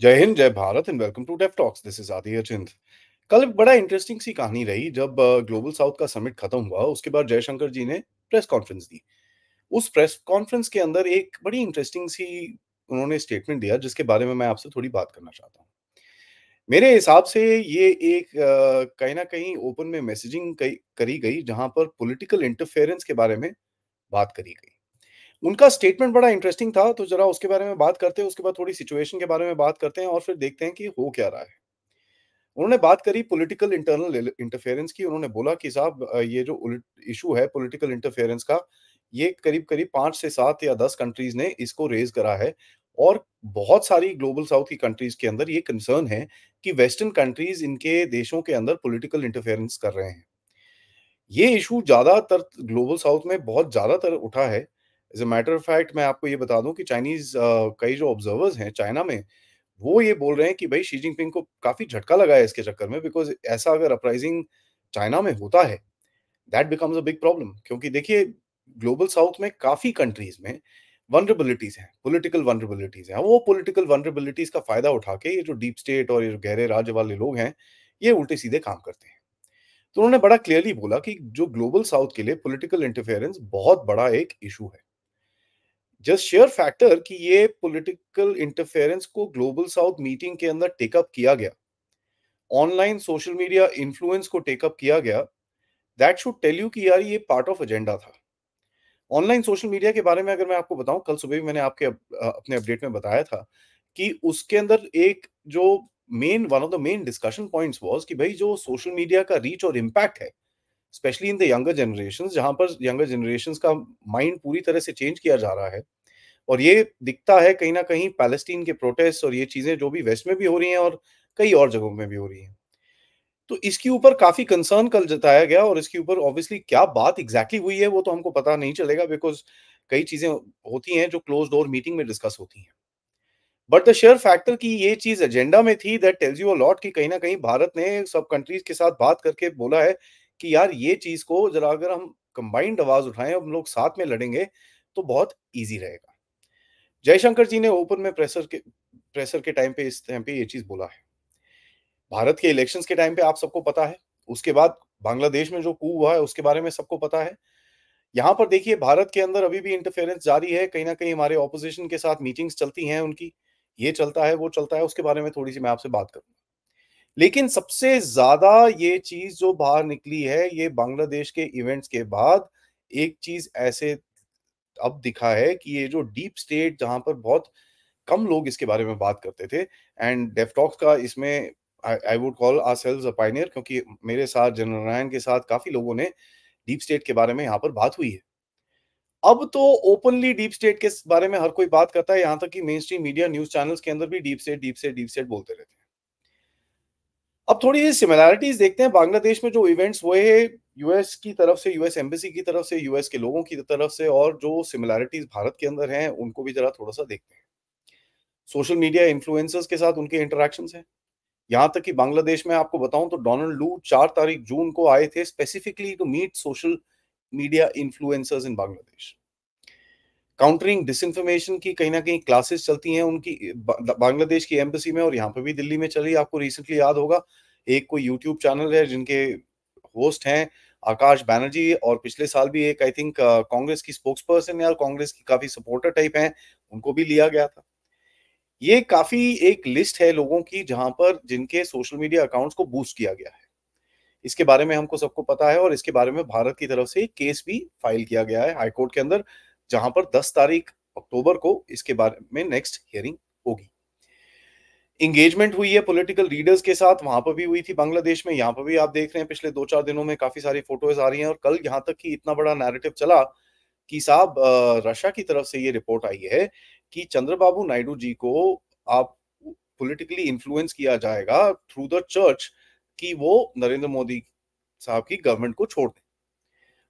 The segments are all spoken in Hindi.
जय हिंद जय Bharat and welcome to Def Talks this is Adi Achint कल एक बड़ा इंटरेस्टिंग सी कहानी रही जब ग्लोबल uh, साउथ का समिट खत्म हुआ उसके बाद जयशंकर जी ने प्रेस कॉन्फ्रेंस दी उस प्रेस कॉन्फ्रेंस के अंदर एक बड़ी इंटरेस्टिंग सी उन्होंने स्टेटमेंट दिया जिसके बारे में मैं आपसे थोड़ी बात करना चाहता हूँ मेरे हिसाब से ये एक uh, कहीं ना कहीं ओपन में मैसेजिंग करी गई जहां पर पॉलिटिकल इंटरफेरेंस के बारे में बात करी गई उनका स्टेटमेंट बड़ा इंटरेस्टिंग था तो जरा उसके बारे में बात करते हैं उसके बाद थोड़ी सिचुएशन के बारे में बात करते हैं और फिर देखते हैं कि हो क्या रहा है उन्होंने बात करी पॉलिटिकल इंटरनल इंटरफेरेंस की उन्होंने बोला कि साहब ये जो इशू है पॉलिटिकल इंटरफेरेंस का ये करीब करीब पांच से सात या दस कंट्रीज ने इसको रेज करा है और बहुत सारी ग्लोबल साउथ की कंट्रीज के अंदर ये कंसर्न है कि वेस्टर्न कंट्रीज इनके देशों के अंदर पॉलिटिकल इंटरफेरेंस कर रहे हैं ये इशू ज्यादातर ग्लोबल साउथ में बहुत ज्यादातर उठा है as a matter of fact मैं आपको ये बता दूं कि चाइनीज कई जो ऑब्जर्वर्स हैं चाइना में वो ये बोल रहे हैं कि भाई शी जिनपिंग को काफी झटका लगा है इसके चक्कर में बिकॉज ऐसा अगर अपराइजिंग चाइना में होता है that becomes a big problem क्योंकि देखिए ग्लोबल साउथ में काफी कंट्रीज में वनरेबिलिटीज हैं पोलिटिकल वनरेबिलिटीज हैं वो पोलिटिकल वनरेबिलिटीज का फायदा उठा के ये जो डीप स्टेट और ये जो गहरे राज्य वाले लोग हैं ये उल्टे सीधे काम करते हैं तो उन्होंने बड़ा क्लियरली बोला कि जो ग्लोबल साउथ के लिए पॉलिटिकल इंटरफेरेंस बहुत बड़ा एक इशू है जस्ट शेयर फैक्टर कि ये पॉलिटिकल इंटरफेरेंस को ग्लोबल साउथ मीटिंग के अंदर टेकअप किया गया ऑनलाइन सोशल मीडिया इन्फ्लुएंस को टेकअप किया गया दैट शुड टेल यू कि यार ये पार्ट ऑफ एजेंडा था ऑनलाइन सोशल मीडिया के बारे में अगर मैं आपको बताऊं कल सुबह भी मैंने आपके अपने अपडेट में बताया था कि उसके अंदर एक जो main one of the main discussion points was कि भाई जो सोशल मीडिया का रीच और इम्पैक्ट है specially in the younger generation जहां पर यंगर जनरेशन का माइंड पूरी तरह से चेंज किया जा रहा है और ये दिखता है कहीं ना कहीं पैलेस्टीन के प्रोटेस्ट और ये चीजें जो भी वेस्ट में भी हो रही हैं और कई और जगहों में भी हो रही हैं तो इसके ऊपर काफी कंसर्न कल जताया गया और इसके ऊपर ऑब्वियसली क्या बात एग्जैक्टली हुई है वो तो हमको पता नहीं चलेगा बिकॉज कई चीजें होती हैं जो क्लोज डोर मीटिंग में डिस्कस होती हैं बट द शेयर फैक्टर की ये चीज एजेंडा में थी दैट टेल्स यू अलॉट कि कहीं ना कहीं भारत ने सब कंट्रीज के साथ बात करके बोला है कि यार ये चीज को जरा अगर हम कंबाइंड आवाज उठाएं हम लोग साथ में लड़ेंगे तो बहुत ईजी रहेगा जयशंकर जी ने ओपन में प्रेशर के प्रेशर के टाइम पे इस टाइम पे ये चीज बोला है भारत के इलेक्शंस के टाइम पे आप सबको पता है उसके बाद बांग्लादेश में जो कू हुआ है उसके बारे में सबको पता है यहाँ पर देखिए भारत के अंदर अभी भी इंटरफेरेंस जारी है कहीं ना कहीं हमारे ऑपोजिशन के साथ मीटिंग्स चलती हैं उनकी ये चलता है वो चलता है उसके बारे में थोड़ी सी मैं आपसे बात करूंगा लेकिन सबसे ज्यादा ये चीज जो बाहर निकली है ये बांग्लादेश के इवेंट्स के बाद एक चीज ऐसे अब दिखा है कि ये जो डीप स्टेट जहां पर बहुत कम लोग इसके बारे में बात करते थे एंड डेफटॉक्स का इसमें I would call ourselves a pioneer क्योंकि मेरे साथ जनरल नारायण के साथ काफी लोगों ने डीप स्टेट के बारे में यहाँ पर बात हुई है अब तो ओपनली डीप स्टेट के बारे में हर कोई बात करता है यहां तक कि mainstream media news channels के अंदर भी deep state deep state deep state बोलते रहते हैं अब थोड़ी सी सिमिलैरिटीज देखते हैं बांग्लादेश में जो इवेंट्स हुए हैं यूएस की तरफ से यूएस एम्बेसी की तरफ से यूएस के लोगों की तरफ से और जो सिमिलैरिटीज भारत के अंदर हैं उनको भी जरा थोड़ा सा देखते हैं सोशल मीडिया इन्फ्लुएंसर्स के साथ उनके इंटरेक्शन हैं यहाँ तक कि बांग्लादेश में आपको बताऊं तो डोनाल्ड लू चार तारीख जून को आए थे specifically to meet social media influencers in Bangladesh countering disinformation की कहीं ना कहीं क्लासेस चलती हैं उनकी बांग्लादेश की एम्बेसी में और यहाँ पे भी दिल्ली में चली आपको रिसेंटली याद होगा एक कोई यूट्यूब चैनल है जिनके होस्ट हैं आकाश बैनर्जी और पिछले साल भी एक आई थिंक uh, कांग्रेस की स्पोक्स पर्सन या कांग्रेस की काफी सपोर्टर टाइप हैं उनको भी लिया गया था ये काफी एक लिस्ट है लोगों की जहां पर जिनके सोशल मीडिया अकाउंट्स को बूस्ट किया गया है इसके बारे में हमको सबको पता है और इसके बारे में भारत की तरफ से केस भी फाइल किया गया है हाईकोर्ट के अंदर जहां पर 10 तारीख अक्टूबर को इसके बारे में नेक्स्ट हियरिंग होगी इंगेजमेंट हुई है पॉलिटिकल लीडर्स के साथ वहां पर भी हुई थी बांग्लादेश में यहाँ पर भी आप देख रहे हैं पिछले दो चार दिनों में काफी सारी फोटोज आ रही हैं और कल यहाँ तक कि इतना बड़ा नैरेटिव चला कि साहब रशिया की तरफ से ये रिपोर्ट आई है कि चंद्रबाबू नायडू जी को आप पोलिटिकली इन्फ्लुएंस किया जाएगा थ्रू द चर्च कि वो नरेंद्र मोदी साहब की गवर्नमेंट को छोड़ दें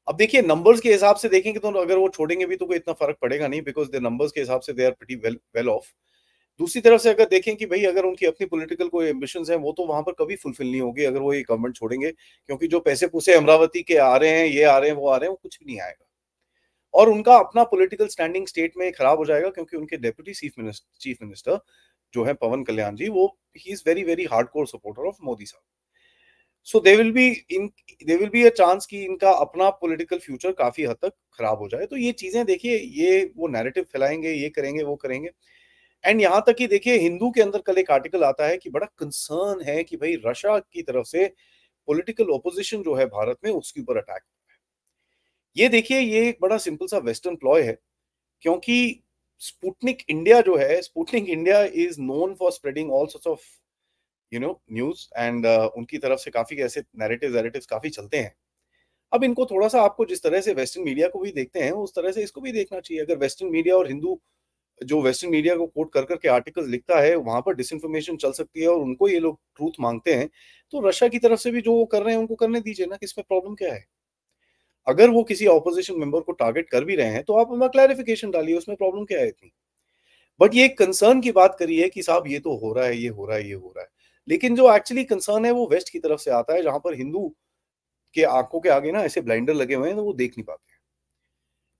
अब देखिए नंबर्स के हिसाब से देखेंगे तो अगर वो छोड़ेंगे भी तो कोई इतना फर्क पड़ेगा नहीं बिकॉज दे नंबर्स के हिसाब से they are pretty well well off दूसरी तरफ से अगर देखें कि भाई अगर उनकी अपनी पॉलिटिकल कोई एम्बिशन है वो तो वहां पर कभी फुलफिल नहीं होगी अगर वो ये गवर्नमेंट छोड़ेंगे क्योंकि जो पैसे पूसे अमरावती के आ रहे हैं ये आ रहे हैं वो आ रहे हैं वो कुछ भी नहीं आएगा और उनका अपना पोलिटिकल स्टैंडिंग स्टेट में खराब हो जाएगा क्योंकि उनके deputy chief minister chief minister जो है पवन कल्याण जी वो ही is very very hard core supporter of Modi साहब so they will be in they will be a chance कि इनका अपना पॉलिटिकल फ्यूचर काफी हद तक खराब हो जाए तो ये चीजें देखिए ये वो नैरेटिव फैलाएंगे ये करेंगे वो करेंगे एंड यहां तक कि देखिए हिंदू के अंदर कल एक आर्टिकल आता है कि बड़ा कंसर्न है कि भाई रशिया की तरफ से पॉलिटिकल ओपोजिशन जो है भारत में उसके ऊपर अटैक ये देखिए ये एक बड़ा सिंपल सा वेस्टर्न प्लॉय है क्योंकि स्पुटनिक इंडिया जो है Sputnik India is known for spreading all sorts of you know news and उनकी तरफ से काफी ऐसे नैरेटिव नैरेटिव काफी चलते हैं अब इनको थोड़ा सा आपको जिस तरह से वेस्टर्न मीडिया को भी देखते हैं उस तरह से इसको भी देखना चाहिए अगर वेस्टर्न मीडिया और हिंदू जो वेस्टर्न मीडिया को कोट कर करके आर्टिकल लिखता है वहां पर डिसइंफॉर्मेशन चल सकती है और उनको ये लोग ट्रूथ मांगते हैं तो रशिया की तरफ से भी जो वो कर रहे हैं उनको करने दीजिए ना कि इसमें प्रॉब्लम क्या है अगर वो किसी ऑपोजिशन मेंबर को टारगेट कर भी रहे हैं तो आप उनका क्लैरिफिकेशन डालिए उसमें प्रॉब्लम क्या है इतनी बट ये कंसर्न की बात करिए कि साहब ये तो हो रहा है ये हो रहा है ये हो रहा है लेकिन जो एक्चुअली कंसर्न है वो वेस्ट की तरफ से आता है जहां पर हिंदू के आंखों के आगे ना ऐसे ब्लाइंडर लगे हुए हैं तो वो देख नहीं पाते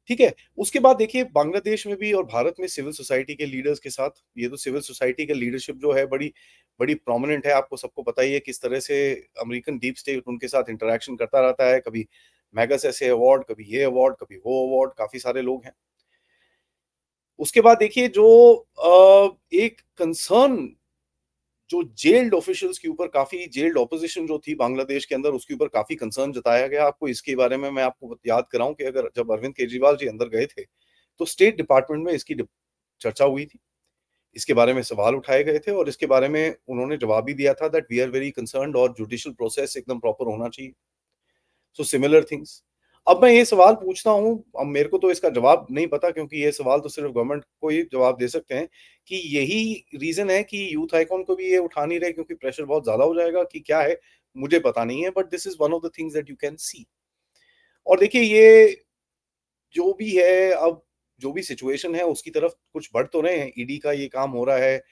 ठीक है उसके बाद देखिए बांग्लादेश में भी और भारत में सिविल सोसाइटी के लीडर्स के साथ ये तो सिविल सोसाइटी का लीडरशिप जो है बड़ी बड़ी प्रोमिनेंट है आपको सबको पता ही है किस तरह से अमेरिकन डीप स्टेट उनके साथ इंटरेक्शन करता रहता है कभी मैगस ऐसे अवार्ड कभी ये अवार्ड कभी वो अवार्ड काफी सारे लोग हैं उसके बाद देखिए जो एक कंसर्न जो जेल्ड ऑफिशियल्स के ऊपर काफी जेल्ड ऑपोजिशन जो थी बांग्लादेश के अंदर उसके ऊपर काफी कंसर्न जताया गया आपको इसके बारे में मैं आपको याद कराऊं कि अगर जब अरविंद केजरीवाल जी अंदर गए थे तो स्टेट डिपार्टमेंट में इसकी चर्चा हुई थी इसके बारे में सवाल उठाए गए थे और इसके बारे में उन्होंने जवाब भी दिया था that we are very concern और जुडिशियल प्रोसेस एकदम प्रॉपर होना चाहिए सो सिमिलर थिंग्स अब मैं ये सवाल पूछता हूँ अब मेरे को तो इसका जवाब नहीं पता क्योंकि ये सवाल तो सिर्फ गवर्नमेंट को ही जवाब दे सकते हैं कि यही रीजन है कि यूथ आइकॉन को भी ये उठा नहीं रहे क्योंकि प्रेशर बहुत ज्यादा हो जाएगा कि क्या है मुझे पता नहीं है but this is one of the things that you can see और देखिए ये जो भी है अब जो भी सिचुएशन है उसकी तरफ कुछ बढ़ तो रहे हैं ईडी e का ये काम हो रहा है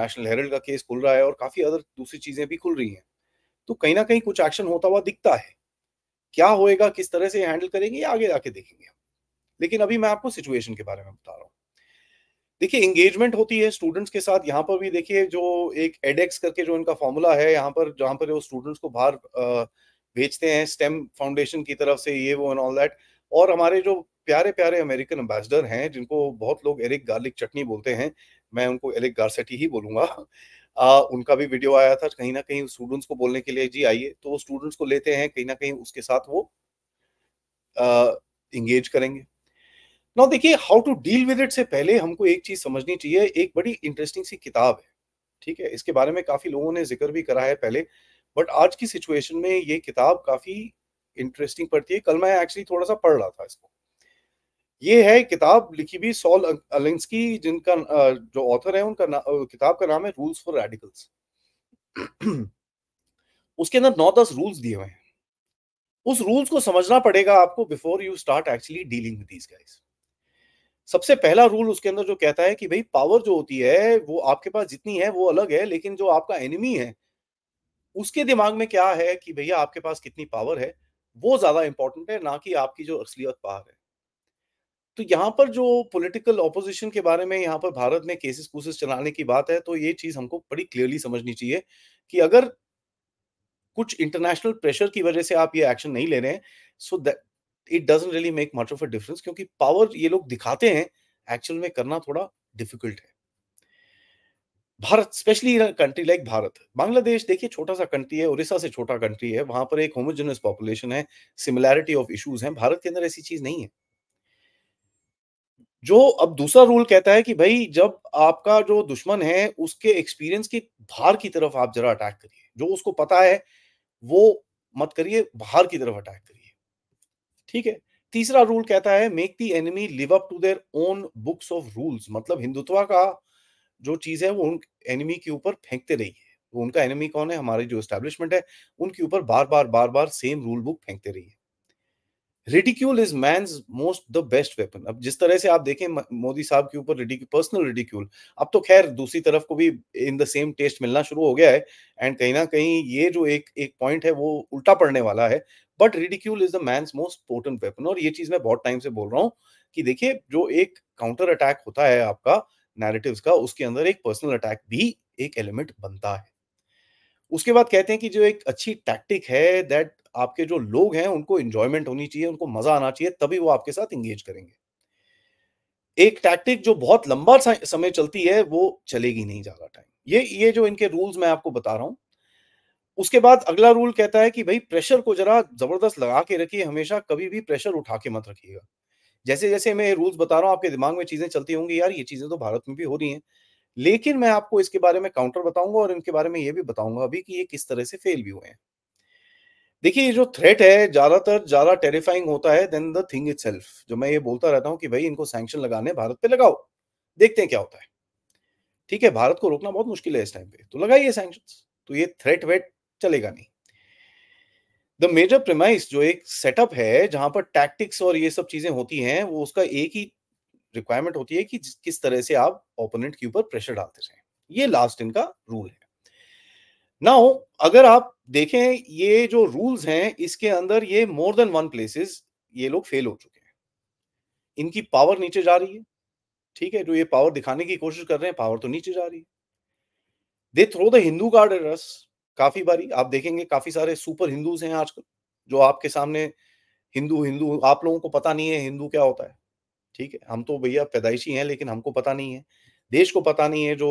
नेशनल हेरल्ड का केस खुल रहा है और काफी अदर दूसरी चीजें भी खुल रही हैं तो कहीं ना कहीं कुछ एक्शन होता हुआ दिखता है क्या होएगा किस तरह से हैंडल करेंगे आगे जाके देखेंगे लेकिन अभी मैं आपको सिचुएशन के बारे में बता रहा हूँ देखिए एंगेजमेंट होती है स्टूडेंट्स के साथ यहाँ पर भी देखिए जो एक एडेक्स करके जो इनका फॉर्मूला है यहाँ पर जहाँ पर वो स्टूडेंट्स को बाहर भेजते हैं स्टेम फाउंडेशन की तरफ से ये वो एंड ऑल दैट और हमारे जो प्यारे प्यारे अमेरिकन एम्बेसडर हैं जिनको बहुत लोग एरिक गार्लिक चटनी बोलते हैं मैं उनको एरिक गार्सेटी ही बोलूंगा आ, उनका भी वीडियो आया था कहीं ना कहीं स्टूडेंट्स को बोलने के लिए जी आइए तो वो स्टूडेंट्स को लेते हैं कहीं ना कहीं उसके साथ वो इंगेज करेंगे ना देखिए how to deal with it से पहले हमको एक चीज समझनी चाहिए एक बड़ी इंटरेस्टिंग सी किताब है ठीक है इसके बारे में काफी लोगों ने जिक्र भी करा है पहले बट आज की सिचुएशन में ये किताब काफी इंटरेस्टिंग पड़ती है कल मैं एक्चुअली थोड़ा सा पढ़ रहा था इसको ये है किताब लिखी भी सॉल अं-, की जिनका जो ऑथर है उनका किताब का नाम है रूल्स फॉर रेडिकल्स उसके अंदर नौ दस रूल्स दिए हुए हैं उस रूल्स को समझना पड़ेगा आपको before you start actually dealing with these guys सबसे पहला रूल उसके अंदर जो कहता है कि भाई पावर जो होती है वो आपके पास जितनी है वो अलग है लेकिन जो आपका एनिमी है उसके दिमाग में क्या है कि भैया आपके पास कितनी पावर है वो ज्यादा इंपॉर्टेंट है ना कि आपकी जो असलियत पावर है तो यहाँ पर जो पॉलिटिकल ऑपोजिशन के बारे में यहाँ पर भारत में केसेस कूसेस चलाने की बात है तो ये चीज हमको बड़ी क्लियरली समझनी चाहिए कि अगर कुछ इंटरनेशनल प्रेशर की वजह से आप ये एक्शन नहीं ले रहे हैं so that it doesn't really make much of a difference क्योंकि पावर ये लोग दिखाते हैं एक्चुअल में करना थोड़ा डिफिकल्ट है Bharat specially in country like Bharat Bangladesh देखिए छोटा सा कंट्री है उड़ीसा से छोटा कंट्री है वहां पर एक होमोजेनस पॉपुलेशन है सिमिलैरिटी ऑफ इश्यूज हैं भारत के अंदर ऐसी चीज नहीं है जो अब दूसरा रूल कहता है कि भाई जब आपका जो दुश्मन है उसके एक्सपीरियंस के बाहर की तरफ आप जरा अटैक करिए जो उसको पता है वो मत करिए बाहर की तरफ अटैक करिए ठीक है तीसरा रूल कहता है make the enemy live up to their own books of rules मतलब हिंदुत्व का जो चीज है वो उन एनिमी के ऊपर फेंकते रहिए तो उनका एनिमी कौन है हमारी जो एस्टेब्लिशमेंट है उनके ऊपर बार बार बार बार सेम रूल बुक फेंकते रहिए ridicule is main most the best weapon अब जिस तरह से आप देखें मोदी साहब के ऊपर पर्सनल रिडिक्यूल अब तो खैर दूसरी तरफ को भी इन द सेम टेस्ट मिलना शुरू हो गया है एंड कहीं ना कहीं ये जो एक एक पॉइंट है वो उल्टा पड़ने वाला है but ridicule is the main most important weapon और ये चीज मैं बहुत टाइम से बोल रहा हूँ कि देखिए जो एक काउंटर अटैक होता है आपका नैरेटिव्स का उसके अंदर एक पर्सनल अटैक भी एक एलिमेंट बनता है उसके बाद कहते हैं कि जो एक अच्छी टैक्टिक है दैट आपके जो लोग हैं उनको इंजॉयमेंट होनी चाहिए उनको मजा आना चाहिए तभी वो आपके साथ इंगेज करेंगे एक टैक्टिक जो बहुत लंबा समय चलती है वो चलेगी नहीं ज्यादा टाइम ये ये जो इनके रूल्स मैं आपको बता रहा हूँ उसके बाद अगला रूल कहता है कि भाई प्रेशर को जरा जबरदस्त लगा के रखिए हमेशा कभी भी प्रेशर उठा के मत रखिएगा जैसे जैसे मैं ये रूल्स बता रहा हूँ आपके दिमाग में चीजें चलती होंगी यार ये चीजें तो भारत में भी हो रही हैं लेकिन मैं आपको इसके बारे में काउंटर बताऊंगा और इनके बारे में ये भी बताऊंगा अभी कि ये किस तरह से फेल भी हुए हैं देखिए ये जो थ्रेट है ज्यादातर ज्यादा टेरिफाइंग होता है देन द थिंग इट जो मैं ये बोलता रहता हूं कि भाई इनको सैंक्शन लगाने भारत पे लगाओ देखते हैं क्या होता है ठीक है भारत को रोकना बहुत मुश्किल है इस टाइम पे तो लगाइए सैंक्शन तो ये थ्रेट वेट चलेगा नहीं द मेजर प्रेमाइस जो एक सेटअप है जहां पर टैक्टिक्स और ये सब चीजें होती हैं वो उसका एक ही रिक्वायरमेंट होती है कि किस तरह से आप ओपोनेंट के ऊपर प्रेशर डालते रहें ये लास्ट इनका रूल है नाउ अगर आप देखें ये जो रूल्स हैं इसके अंदर ये मोर देन वन प्लेसेस ये लोग फेल हो चुके हैं इनकी पावर नीचे जा रही है ठीक है जो ये पावर दिखाने की कोशिश कर रहे हैं पावर तो नीचे जा रही है they throw the Hindu guardrails काफी बारी आप देखेंगे काफी सारे सुपर हिंदूज हैं आजकल जो आपके सामने हिंदू हिंदू आप लोगों को पता नहीं है हिंदू क्या होता है ठीक है हम तो भैया पैदाइशी हैं लेकिन हमको पता नहीं है देश को पता नहीं है जो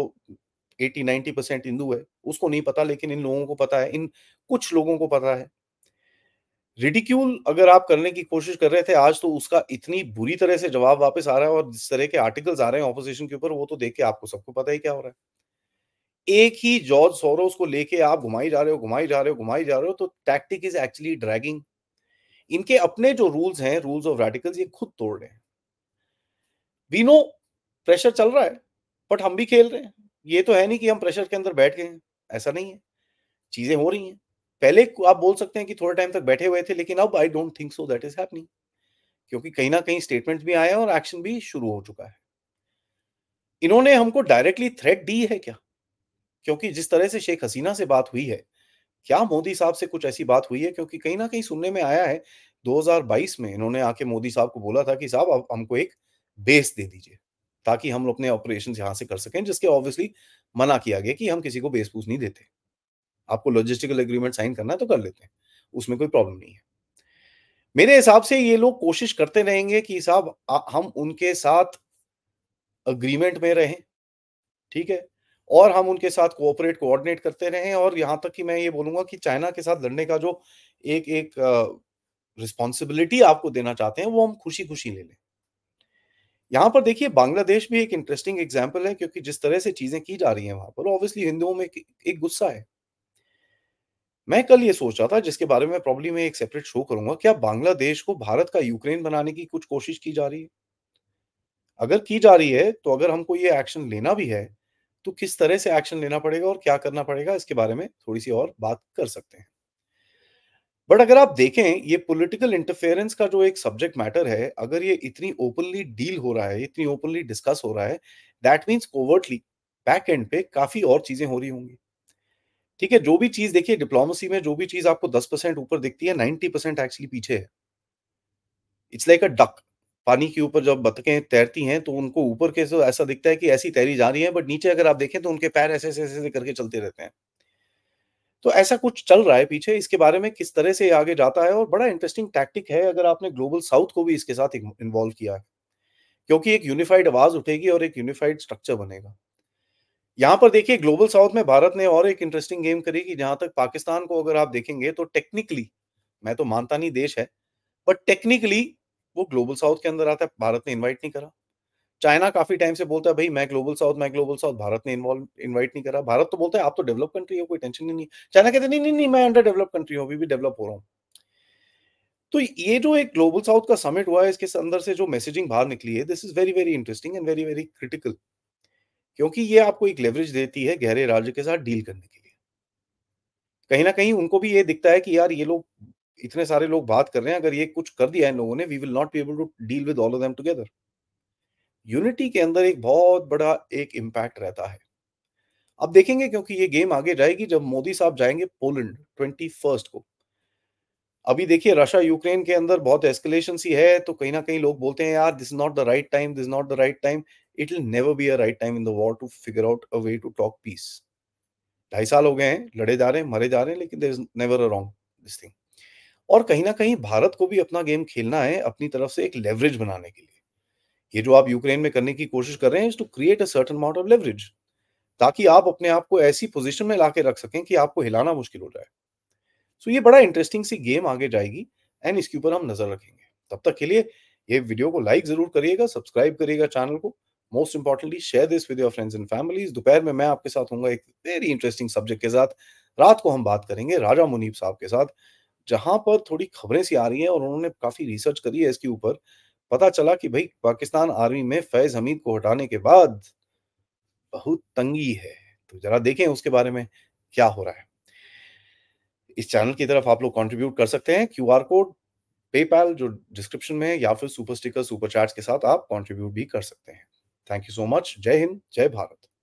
80 90 परसेंट हिंदू है उसको नहीं पता लेकिन इन लोगों को पता है इन कुछ लोगों को पता है रिडिक्यूल अगर आप करने की कोशिश कर रहे थे आज तो उसका इतनी बुरी तरह से जवाब वापस आ रहा है और जिस तरह के आर्टिकल्स आ रहे हैं ऑपोजिशन के ऊपर वो तो देख के आपको सबको पता ही क्या हो रहा है एक ही जॉर्ज सोरोस को लेके आप घुमाई जा रहे हो घुमाई जा रहे हो घुमाई जा रहे हो तो टैक्टिक इज एक्चुअली ड्रैगिंग इनके अपने जो रूल्स हैं रूल्स ऑफ रेडिकल्स ये खुद तोड़ रहे हैं वी नो प्रेशर चल रहा है बट हम भी खेल रहे हैं ये तो है नहीं कि हम प्रेशर के अंदर बैठ गए ऐसा नहीं है चीजें हो रही हैं पहले आप बोल सकते हैं कि थोड़े टाइम तक बैठे हुए थे लेकिन अब I don't think so that is happening क्योंकि कहीं ना कहीं स्टेटमेंट भी आए हैं और एक्शन भी शुरू हो चुका है इन्होंने हमको डायरेक्टली थ्रेट दी है क्या क्योंकि जिस तरह से शेख हसीना से बात हुई है क्या मोदी साहब से कुछ ऐसी बात हुई है क्योंकि कहीं ना कहीं सुनने में आया है 2022 में इन्होंने आके मोदी साहब को बोला था कि साहब अब हमको एक बेस दे दीजिए ताकि हम अपने ऑपरेशन यहां से कर सकें जिसके ऑब्वियसली मना किया गया कि हम किसी को बेस पूछ नहीं देते आपको लॉजिस्टिकल एग्रीमेंट साइन करना है तो कर लेते हैं उसमें कोई प्रॉब्लम नहीं है मेरे हिसाब से ये लोग कोशिश करते रहेंगे कि साहब हम उनके साथ अग्रीमेंट में रहें ठीक है और हम उनके साथ कोऑपरेट कोऑर्डिनेट करते रहें और यहां तक कि मैं ये बोलूंगा कि चाइना के साथ लड़ने का जो एक एक रिस्पॉन्सिबिलिटी आपको देना चाहते हैं वो हम खुशी खुशी ले लें यहाँ पर देखिए बांग्लादेश भी एक इंटरेस्टिंग एग्जाम्पल है क्योंकि जिस तरह से चीजें की जा रही हैं वहां पर ऑब्वियसली हिंदुओं में एक, गुस्सा है मैं कल ये सोच रहा था जिसके बारे में प्रॉब्लम में एक सेपरेट शो करूंगा क्या बांग्लादेश को भारत का यूक्रेन बनाने की कुछ कोशिश की जा रही है अगर की जा रही है तो अगर हमको ये एक्शन लेना भी है तो किस तरह से एक्शन लेना पड़ेगा और क्या करना पड़ेगा इसके बारे में थोड़ी सी और बात कर सकते हैं बट अगर आप देखें ये पॉलिटिकल इंटरफेरेंस का जो एक सब्जेक्ट मैटर है अगर ये इतनी ओपनली डील हो रहा है इतनी ओपनली डिस्कस हो रहा है that means covertly back end पे काफी और चीजें हो रही होंगी ठीक है जो भी चीज देखिए डिप्लोमेसी में जो भी चीज आपको दस परसेंट ऊपर दिखती है नाइनटी परसेंट एक्चुअली पीछे है इट्स लाइक अ डक पानी के ऊपर जब बतकें तैरती हैं तो उनको ऊपर के ऐसा दिखता है कि ऐसी तैरी जा रही है बट नीचे अगर आप देखें तो उनके पैर ऐसे ऐसे ऐसे करके चलते रहते हैं तो ऐसा कुछ चल रहा है पीछे इसके बारे में किस तरह से आगे जाता है और बड़ा इंटरेस्टिंग टैक्टिक है अगर आपने ग्लोबल साउथ को भी इसके साथ इन्वॉल्व किया है क्योंकि एक यूनिफाइड आवाज उठेगी और एक यूनिफाइड स्ट्रक्चर बनेगा यहाँ पर देखिए ग्लोबल साउथ में भारत ने और एक इंटरेस्टिंग गेम करी कि जहां तक पाकिस्तान को अगर आप देखेंगे तो टेक्निकली मैं तो मानता नहीं देश है बट टेक्निकली वो ग्लोबल साउथ के अंदर आता है भारत ने इन्वाइट नहीं करा चाइना काफी टाइम से बोलता है भाई मैं ग्लोबल साउथ मैं ग्लोबल साउथ भारत ने इन्वॉल्व इनवाइट नहीं करा भारत तो बोलता है आप तो डेवलप कंट्री हो कोई टेंशन ही नहीं चाइना कहते नहीं नहीं नहीं मैं अंडर डेवलप कंट्री हूँ अभी भी डेवलप हो रहा हूँ तो ये जो एक ग्लोबल साउथ का समिट हुआ है इसके अंदर से जो मैसेजिंग बाहर निकली है this is very very interesting and very very critical क्योंकि ये आपको एक लेवरेज देती है गहरे राज्य के साथ डील करने के लिए कहीं ना कहीं उनको भी ये दिखता है कि यार ये लोग इतने सारे लोग बात कर रहे हैं अगर ये कुछ कर दिया है इन लोगों ने we will not be able to deal with all of them together unity के अंदर एक बहुत बड़ा एक इम्पैक्ट रहता है अब देखेंगे क्योंकि ये गेम आगे जाएगी जब मोदी साहब जाएंगे पोलैंड ट्वेंटी फर्स्ट को अभी देखिए रशिया यूक्रेन के अंदर बहुत एस्केलेशन सी है तो कहीं ना कहीं लोग बोलते हैं यार this not the right time this not the right time it will never be a right time in the war to figure out a way to talk peace ढाई साल हो गए हैं लड़े जा रहे हैं मरे जा रहे हैं लेकिन there is never a wrong this thing और कहीं ना कहीं भारत को भी अपना गेम खेलना है अपनी तरफ से एक लेवरेज बनाने के लिए ये जो आप यूक्रेन में करने की कोशिश कर रहे हैं to create a certain amount of leverage ताकि आप अपने आप को ऐसी पोजिशन में ला के रख सकें कि आपको हिलाना मुश्किल हो जाए सो so, ये बड़ा इंटरेस्टिंग सी गेम आगे जाएगी एंड इसके ऊपर हम नजर रखेंगे तब तक के लिए ये वीडियो को लाइक जरूर करिएगा सब्सक्राइब करिएगा चैनल को most importantly share this with your friends and families दोपहर में मैं आपके साथ हूंगा एक वेरी इंटरेस्टिंग सब्जेक्ट के साथ रात को हम बात करेंगे राजा मुनीब साहब के साथ जहां पर थोड़ी खबरें सी आ रही हैं और उन्होंने काफी रिसर्च करी है इसके ऊपर पता चला कि भाई पाकिस्तान आर्मी में फैज हमीद को हटाने के बाद बहुत तंगी है तो जरा देखें उसके बारे में क्या हो रहा है इस चैनल की तरफ आप लोग कंट्रीब्यूट कर सकते हैं क्यू कोड पेपैल जो डिस्क्रिप्शन में या फिर सुपर स्टिकर सुपर चैट्स के साथ आप कंट्रीब्यूट भी कर सकते हैं थैंक यू सो मच जय हिंद जय भारत